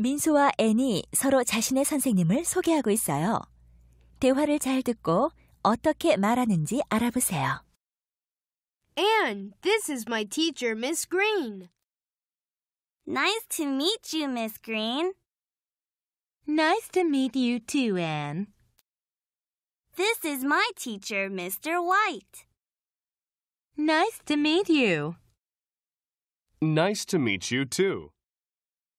민수와 앤이 서로 자신의 선생님을 소개하고 있어요. 대화를 잘 듣고 어떻게 말하는지 알아보세요. Anne, this is my teacher, Miss Green. Nice to meet you, Miss Green. Nice to meet you too, Anne. This is my teacher, Mr. White. Nice to meet you. Nice to meet you too.